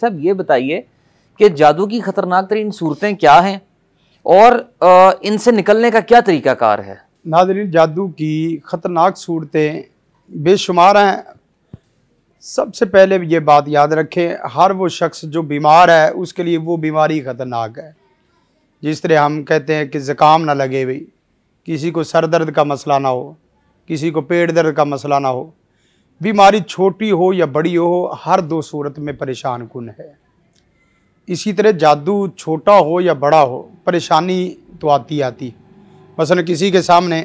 صاحب یہ بتائیے کہ جادو کی خطرناک ترین صورتیں کیا کیا ہیں اور ان سے نکلنے کا طریقہ کار ہے ناظرین جادو کی خطرناک صورتیں بے شمار ہیں سب سے پہلے یہ بات یاد رکھیں ہر وہ شخص جو بیمار ہے اس کے لیے وہ بیماری خطرناک ہے جس طرح ہم کہتے ہیں کہ زکام نہ لگے بھئی کسی کو سر درد کا مسئلہ نہ ہو کسی کو پیٹ درد کا مسئلہ نہ ہو بیماری چھوٹی ہو یا بڑی ہو ہر دو صورت میں پریشان کن ہے اسی طرح جادو چھوٹا ہو یا بڑا ہو پریشانی تو آتی آتی مثلا کسی کے سامنے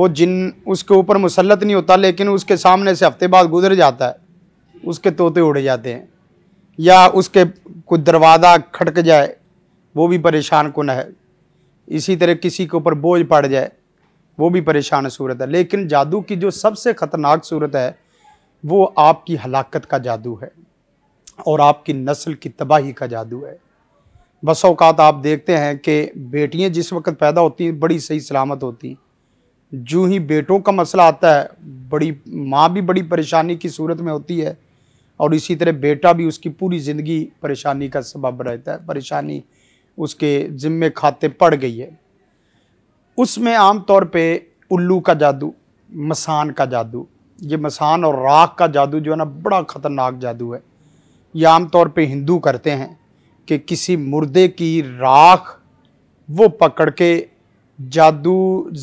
وہ جن اس کے اوپر مسلط نہیں ہوتا لیکن اس کے سامنے سے ہفتے بعد گزر جاتا ہے اس کے طوطے اڑ جاتے ہیں یا اس کے کوئی دروازہ کھٹک جائے وہ بھی پریشان کن ہے اسی طرح کسی کے اوپر بوجھ پڑ جائے وہ بھی پریشان صورت ہے لیکن جادو کی جو سب سے خطرناک صورت ہے وہ آپ کی ہلاکت کا جادو ہے اور آپ کی نسل کی تباہی کا جادو ہے بس اوقات آپ دیکھتے ہیں کہ بیٹیاں جس وقت پیدا ہوتی ہیں بڑی صحیح سلامت ہوتی ہیں جو ہی بیٹوں کا مسئلہ آتا ہے بڑی ماں بھی بڑی پریشانی کی صورت میں ہوتی ہے اور اسی طرح بیٹا بھی اس کی پوری زندگی پریشانی کا سبب رہتا ہے پریشانی اس کے ذمے کھاتے پڑ گئی ہے اس میں عام طور پہ الو کا جادو مسان کا جادو یہ مسان اور راک کا جادو جو ہے نا بڑا خطرناک جادو ہے یہ عام طور پہ ہندو کرتے ہیں کہ کسی مردے کی راکھ وہ پکڑ کے جادو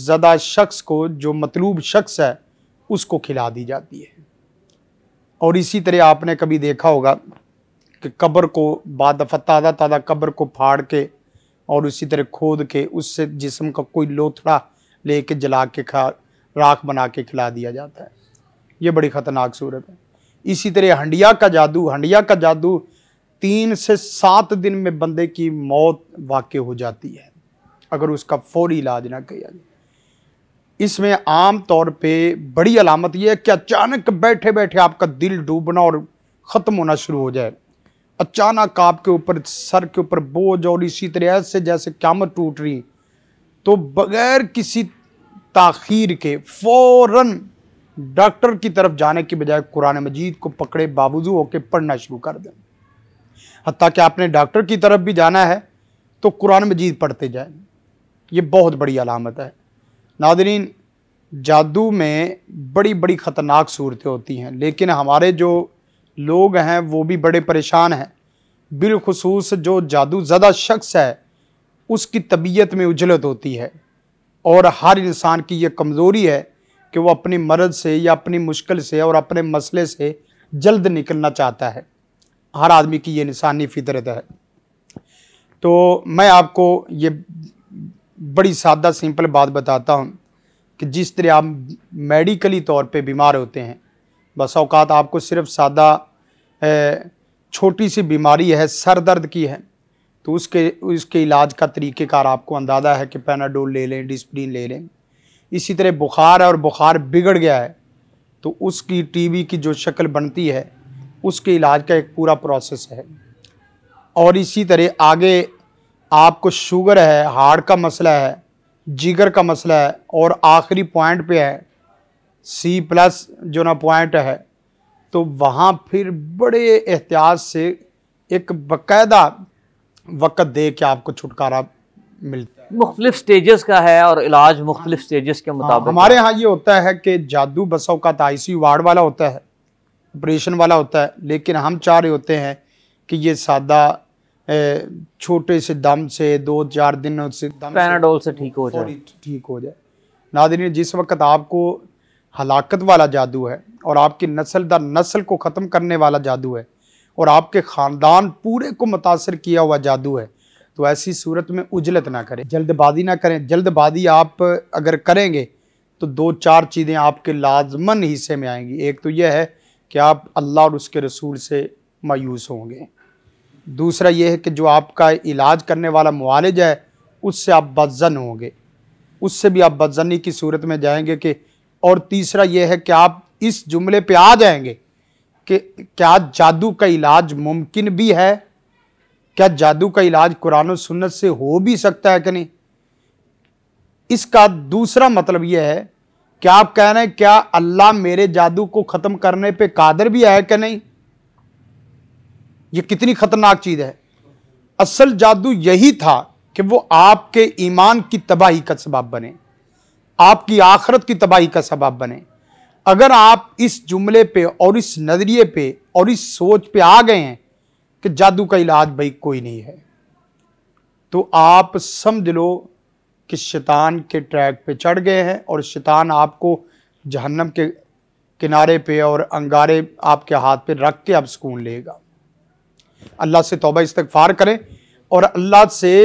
زدہ شخص کو جو مطلوب شخص ہے اس کو کھلا دی جاتی ہے اور اسی طرح آپ نے کبھی دیکھا ہوگا کہ قبر کو بعد دفعہ تازہ تازہ قبر کو پھاڑ کے اور اسی طرح کھود کے اس سے جسم کا کوئی لوتھڑا لے کے جلا کے کھا راکھ بنا کے کھلا دیا جاتا ہے یہ بڑی خطرناک صورت ہے اسی طرح ہنڈیا کا جادو ہنڈیا کا جادو تین سے سات دن میں بندے کی موت واقع ہو جاتی ہے اگر اس کا فوری علاج نہ کیا جائے اس میں عام طور پہ بڑی علامت یہ ہے کہ اچانک بیٹھے بیٹھے آپ کا دل ڈوبنا اور ختم ہونا شروع ہو جائے اچانک آپ کے اوپر سر کے اوپر بوجھ اور اسی طرح سے جیسے قیامت ٹوٹ رہی تو بغیر کسی تاخیر کے فوراً ڈاکٹر کی طرف جانے کی بجائے قرآن مجید کو پکڑے باوضو ہو کے پڑھنا شروع کر دیں حتیٰ کہ آپ نے ڈاکٹر کی طرف بھی جانا ہے تو قرآن مجید پڑھتے جائیں یہ بہت بڑی علامت ہے ناظرین جادو میں بڑی بڑی خطرناک صورتیں ہوتی ہیں لیکن ہمارے جو لوگ ہیں وہ بھی بڑے پریشان ہیں بالخصوص جو جادو زدہ شخص ہے اس کی طبیعت میں اجلت ہوتی ہے اور ہر انسان کی یہ کمزوری ہے کہ وہ اپنی مرض سے یا اپنی مشکل سے اور اپنے مسئلے سے جلد نکلنا چاہتا ہے ہر آدمی کی یہ انسانی فطرت ہے تو میں آپ کو یہ بڑی سادہ سمپل بات بتاتا ہوں کہ جس طرح آپ میڈیکلی طور پہ بیمار ہوتے ہیں بس اوقات آپ کو صرف سادہ چھوٹی سی بیماری ہے سر درد کی ہے تو اس کے اس کے علاج کا طریقہ کار آپ کو اندازہ ہے کہ پیناڈول لے لیں ڈسپلین لے لیں اسی طرح بخار ہے اور بخار بگڑ گیا ہے تو اس کی ٹی وی کی جو شکل بنتی ہے اس کے علاج کا ایک پورا پروسیس ہے اور اسی طرح آگے آپ کو شوگر ہے ہارٹ کا مسئلہ ہے جگر کا مسئلہ ہے اور آخری پوائنٹ پہ ہے سی پلس جو نا پوائنٹ ہے تو وہاں پھر بڑے احتیاط سے ایک باقاعدہ وقت دے کے آپ کو چھٹکارا ملتا ہے مختلف سٹیجز کا ہے اور علاج مختلف سٹیجز کے ہاں، مطابق ہمارے ہاں یہ ہوتا ہے کہ جادو بسوں کا آئی سی وارڈ والا ہوتا ہے آپریشن والا ہوتا ہے لیکن ہم چاہ رہے ہوتے ہیں کہ یہ سادہ چھوٹے سے دم سے دو چار دن سے ٹھیک ہو جائے ٹھیک ہو جائے ناظرین جس وقت آپ کو ہلاکت والا جادو ہے اور آپ کی نسل در نسل کو ختم کرنے والا جادو ہے اور آپ کے خاندان پورے کو متاثر کیا ہوا جادو ہے تو ایسی صورت میں اجلت نہ کریں جلد بازی نہ کریں جلد بازی آپ اگر کریں گے تو دو چار چیزیں آپ کے لازمن حصے میں آئیں گی ایک تو یہ ہے کہ آپ اللہ اور اس کے رسول سے مایوس ہوں گے دوسرا یہ ہے کہ جو آپ کا علاج کرنے والا معالج ہے اس سے آپ بدزن ہوں گے اس سے بھی آپ بدزنی کی صورت میں جائیں گے کہ اور تیسرا یہ ہے کہ آپ اس جملے پہ آ جائیں گے کہ کیا جادو کا علاج ممکن بھی ہے کیا جادو کا علاج قرآن و سنت سے ہو بھی سکتا ہے کہ نہیں اس کا دوسرا مطلب یہ ہے کہ آپ کہہ رہے ہیں کیا اللہ میرے جادو کو ختم کرنے پہ قادر بھی ہے کہ نہیں یہ کتنی خطرناک چیز ہے اصل جادو یہی تھا کہ وہ آپ کے ایمان کی تباہی کا سباب بنے آپ کی آخرت کی تباہی کا سبب بنے اگر آپ اس جملے پہ اور اس نظریے پہ اور اس سوچ پہ آ گئے ہیں کہ جادو کا علاج بھائی کوئی نہیں ہے تو آپ سمجھ لو کہ شیطان کے ٹریک پہ چڑھ گئے ہیں اور شیطان آپ کو جہنم کے کنارے پہ اور انگارے آپ کے ہاتھ پہ رکھ کے آپ سکون لے گا اللہ سے توبہ استغفار کریں اور اللہ سے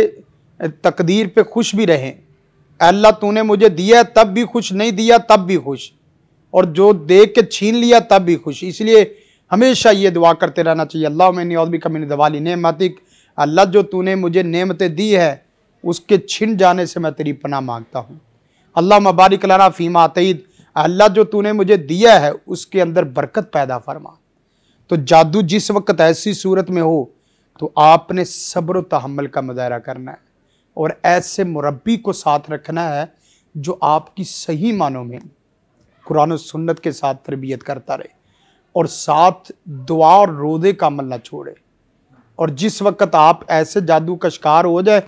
تقدیر پہ خوش بھی رہیں اللہ تو نے مجھے دیا ہے تب بھی خوش نہیں دیا تب بھی خوش اور جو دیکھ کے چھین لیا تب بھی خوش اس لیے ہمیشہ یہ دعا کرتے رہنا چاہیے اللہ میں نیوز بھی کمی دوالی نعمتک اللہ جو تو نے مجھے نعمتیں دی ہے اس کے چھن جانے سے میں تیری پناہ مانگتا ہوں اللہ مبارک العانہ فیمہ عطعد اللہ جو تو نے مجھے دیا ہے اس کے اندر برکت پیدا فرما تو جادو جس وقت ایسی صورت میں ہو تو آپ نے صبر و تحمل کا مظاہرہ کرنا ہے اور ایسے مربی کو ساتھ رکھنا ہے جو آپ کی صحیح معنوں میں قرآن و سنت کے ساتھ تربیت کرتا رہے اور ساتھ دعا اور رودے کا عمل نہ چھوڑے اور جس وقت آپ ایسے جادو کا شکار ہو جائے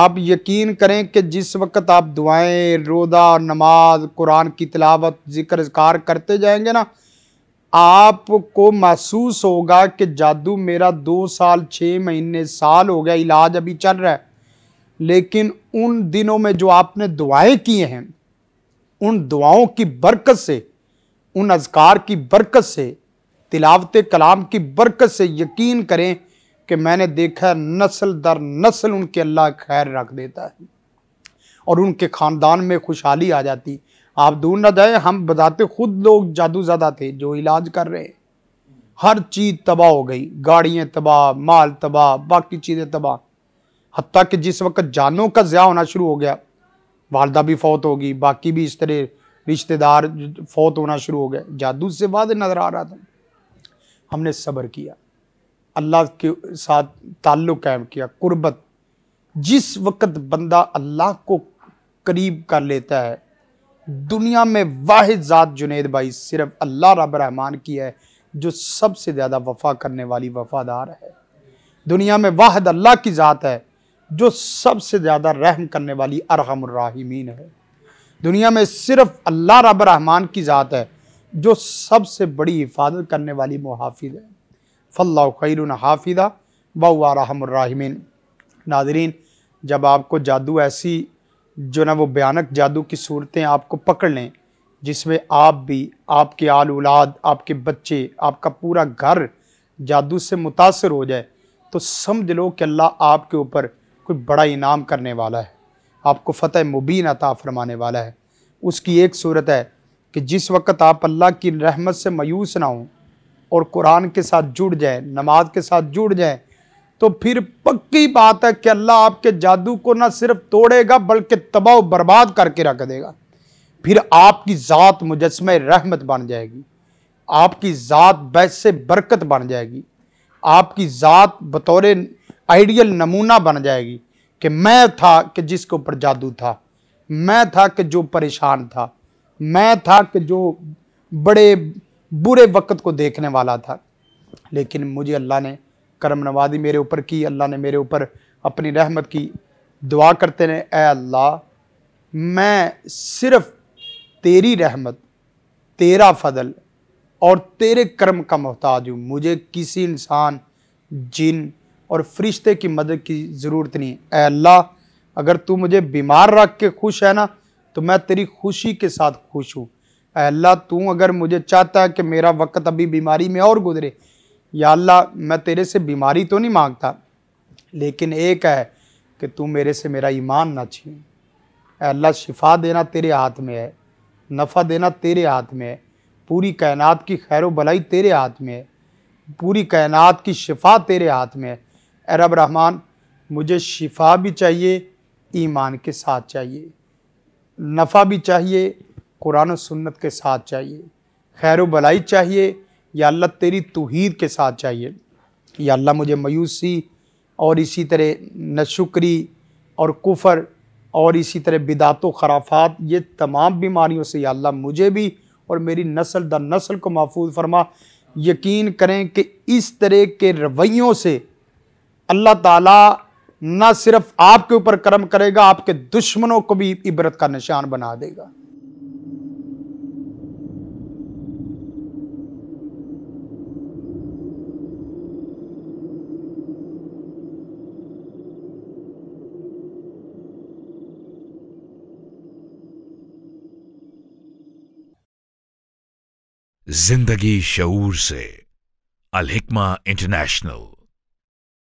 آپ یقین کریں کہ جس وقت آپ دعائیں رودہ نماز قرآن کی تلاوت ذکر اذکار کرتے جائیں گے نا آپ کو محسوس ہوگا کہ جادو میرا دو سال چھ مہینے سال ہو گیا علاج ابھی چل رہا ہے لیکن ان دنوں میں جو آپ نے دعائیں کیے ہیں ان دعاؤں کی برکت سے ان اذکار کی برکت سے تلاوت کلام کی برکت سے یقین کریں کہ میں نے دیکھا نسل در نسل ان کے اللہ خیر رکھ دیتا ہے اور ان کے خاندان میں خوشحالی آ جاتی آپ دور نہ جائیں ہم بتاتے خود لوگ جادو زیادہ تھے جو علاج کر رہے ہیں ہر چیز تباہ ہو گئی گاڑیاں تباہ مال تباہ باقی چیزیں تباہ حتیٰ کہ جس وقت جانوں کا ضیاع ہونا شروع ہو گیا والدہ بھی فوت ہو گئی باقی بھی اس طرح رشتہ دار فوت ہونا شروع ہو گیا جادو سے بعد نظر آ رہا تھا ہم نے صبر کیا اللہ کے ساتھ تعلق قائم کیا قربت جس وقت بندہ اللہ کو قریب کر لیتا ہے دنیا میں واحد ذات جنید بھائی صرف اللہ رب رحمان کی ہے جو سب سے زیادہ وفا کرنے والی وفادار ہے دنیا میں واحد اللہ کی ذات ہے جو سب سے زیادہ رحم کرنے والی ارحم الراحمین ہے دنیا میں صرف اللہ رب رحمان کی ذات ہے جو سب سے بڑی حفاظت کرنے والی محافظ ہے فاللہ حافظہ القیرنحافہ ارحم الرحمین ناظرین جب آپ کو جادو ایسی جو نا وہ بیانک جادو کی صورتیں آپ کو پکڑ لیں جس میں آپ بھی آپ کے آل اولاد آپ کے بچے آپ کا پورا گھر جادو سے متاثر ہو جائے تو سمجھ لو کہ اللہ آپ کے اوپر بڑا انعام کرنے والا ہے آپ کو فتح مبین عطا فرمانے والا ہے اس کی ایک صورت ہے کہ جس وقت آپ اللہ کی رحمت سے مایوس نہ ہوں اور قرآن کے ساتھ جڑ جائیں نماز کے ساتھ جڑ جائیں تو پھر پکی بات ہے کہ اللہ آپ کے جادو کو نہ صرف توڑے گا بلکہ تباہ و برباد کر کے رکھ دے گا پھر آپ کی ذات مجسمہ رحمت بن جائے گی آپ کی ذات بیس برکت بن جائے گی آپ کی ذات بطور آئیڈیل نمونہ بن جائے گی کہ میں تھا کہ جس کے اوپر جادو تھا میں تھا کہ جو پریشان تھا میں تھا کہ جو بڑے برے وقت کو دیکھنے والا تھا لیکن مجھے اللہ نے کرم نوازی میرے اوپر کی اللہ نے میرے اوپر اپنی رحمت کی دعا کرتے ہیں اے اللہ میں صرف تیری رحمت تیرا فضل اور تیرے کرم کا محتاج ہوں مجھے کسی انسان جن اور فرشتے کی مدد کی ضرورت نہیں اے اللہ اگر تو مجھے بیمار رکھ کے خوش ہے نا تو میں تیری خوشی کے ساتھ خوش ہوں اے اللہ تو اگر مجھے چاہتا ہے کہ میرا وقت ابھی بیماری میں اور گزرے یا اللہ میں تیرے سے بیماری تو نہیں مانگتا لیکن ایک ہے کہ تو میرے سے میرا ایمان نہ چھین اے اللہ شفا دینا تیرے ہاتھ میں ہے نفع دینا تیرے ہاتھ میں ہے پوری کائنات کی خیر و بلائی تیرے ہاتھ میں ہے پوری کائنات کی شفا تیرے ہاتھ میں ہے اے رب رحمان مجھے شفا بھی چاہیے ایمان کے ساتھ چاہیے نفع بھی چاہیے قرآن و سنت کے ساتھ چاہیے خیر و بلائی چاہیے یا اللہ تیری توحید کے ساتھ چاہیے یا اللہ مجھے میوسی اور اسی طرح نشکری اور کفر اور اسی طرح بدعت و خرافات یہ تمام بیماریوں سے یا اللہ مجھے بھی اور میری نسل در نسل کو محفوظ فرما یقین کریں کہ اس طرح کے رویوں سے اللہ تعالیٰ نہ صرف آپ کے اوپر کرم کرے گا آپ کے دشمنوں کو بھی عبرت کا نشان بنا دے گا زندگی شعور سے الحکمہ انٹرنیشنل